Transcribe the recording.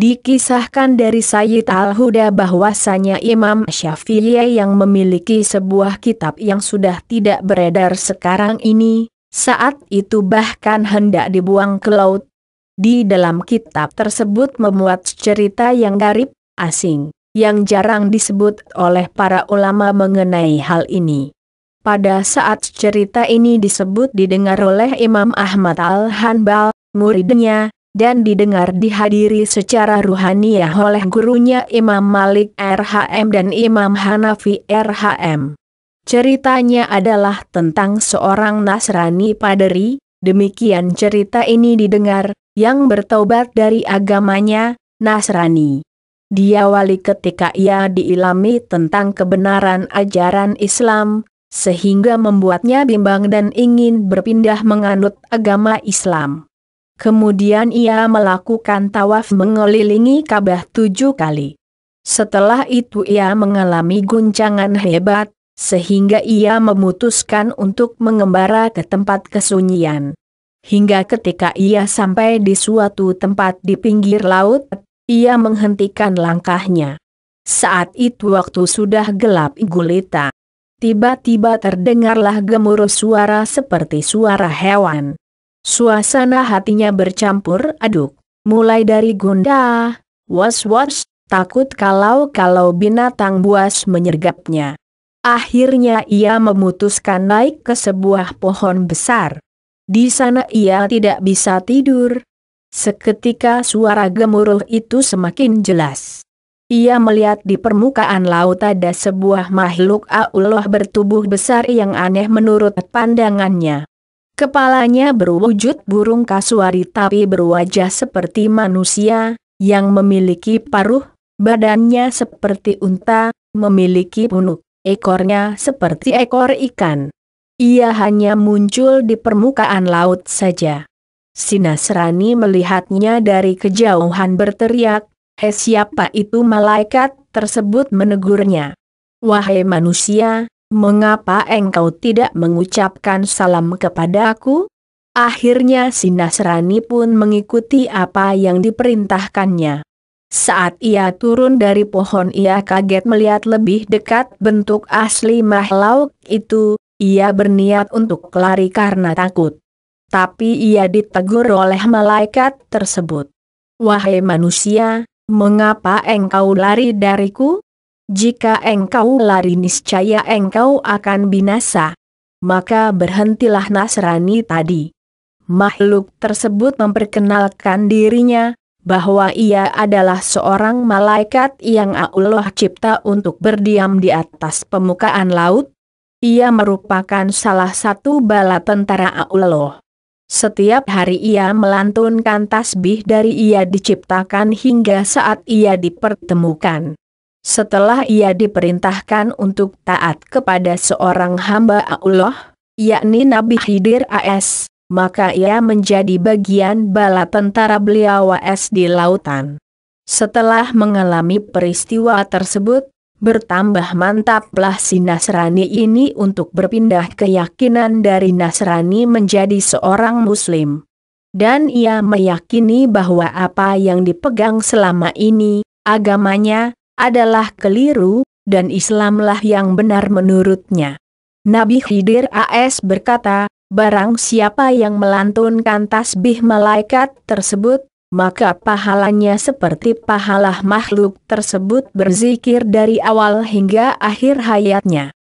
Dikisahkan dari Sayyid Al-Huda bahwasanya Imam Syafi'i yang memiliki sebuah kitab yang sudah tidak beredar sekarang ini, saat itu bahkan hendak dibuang ke laut. Di dalam kitab tersebut memuat cerita yang garib, asing, yang jarang disebut oleh para ulama mengenai hal ini. Pada saat cerita ini disebut didengar oleh Imam Ahmad Al-Hanbal, muridnya, dan didengar dihadiri secara ruhaniah oleh gurunya Imam Malik RHM dan Imam Hanafi RHM. Ceritanya adalah tentang seorang Nasrani paderi, demikian cerita ini didengar, yang bertobat dari agamanya, Nasrani. Dia Diawali ketika ia diilami tentang kebenaran ajaran Islam, sehingga membuatnya bimbang dan ingin berpindah menganut agama Islam. Kemudian ia melakukan tawaf mengelilingi Ka'bah tujuh kali. Setelah itu ia mengalami guncangan hebat, sehingga ia memutuskan untuk mengembara ke tempat kesunyian. Hingga ketika ia sampai di suatu tempat di pinggir laut, ia menghentikan langkahnya. Saat itu waktu sudah gelap gulita. Tiba-tiba terdengarlah gemuruh suara seperti suara hewan. Suasana hatinya bercampur aduk, mulai dari gundah, was-was, takut kalau-kalau binatang buas menyergapnya. Akhirnya ia memutuskan naik ke sebuah pohon besar. Di sana ia tidak bisa tidur. Seketika suara gemuruh itu semakin jelas. Ia melihat di permukaan laut ada sebuah makhluk Allah bertubuh besar yang aneh menurut pandangannya. Kepalanya berwujud burung kasuari tapi berwajah seperti manusia, yang memiliki paruh, badannya seperti unta, memiliki punuk, ekornya seperti ekor ikan. Ia hanya muncul di permukaan laut saja. Sinasrani melihatnya dari kejauhan berteriak, He eh, siapa itu malaikat tersebut menegurnya. Wahai manusia, Mengapa engkau tidak mengucapkan salam kepada aku? Akhirnya si Nasrani pun mengikuti apa yang diperintahkannya. Saat ia turun dari pohon ia kaget melihat lebih dekat bentuk asli makhluk itu, ia berniat untuk lari karena takut. Tapi ia ditegur oleh malaikat tersebut. Wahai manusia, mengapa engkau lari dariku? Jika engkau lari niscaya engkau akan binasa. Maka berhentilah Nasrani tadi. Makhluk tersebut memperkenalkan dirinya, bahwa ia adalah seorang malaikat yang Allah cipta untuk berdiam di atas permukaan laut. Ia merupakan salah satu bala tentara Allah. Setiap hari ia melantunkan tasbih dari ia diciptakan hingga saat ia dipertemukan. Setelah ia diperintahkan untuk taat kepada seorang hamba Allah, yakni Nabi Khidir AS, maka ia menjadi bagian bala tentara beliau AS di lautan. Setelah mengalami peristiwa tersebut, bertambah mantaplah si Nasrani ini untuk berpindah keyakinan dari Nasrani menjadi seorang Muslim. Dan ia meyakini bahwa apa yang dipegang selama ini, agamanya, adalah keliru, dan Islamlah yang benar menurutnya. Nabi Khidir AS berkata, barang siapa yang melantunkan tasbih malaikat tersebut, maka pahalanya seperti pahala makhluk tersebut berzikir dari awal hingga akhir hayatnya.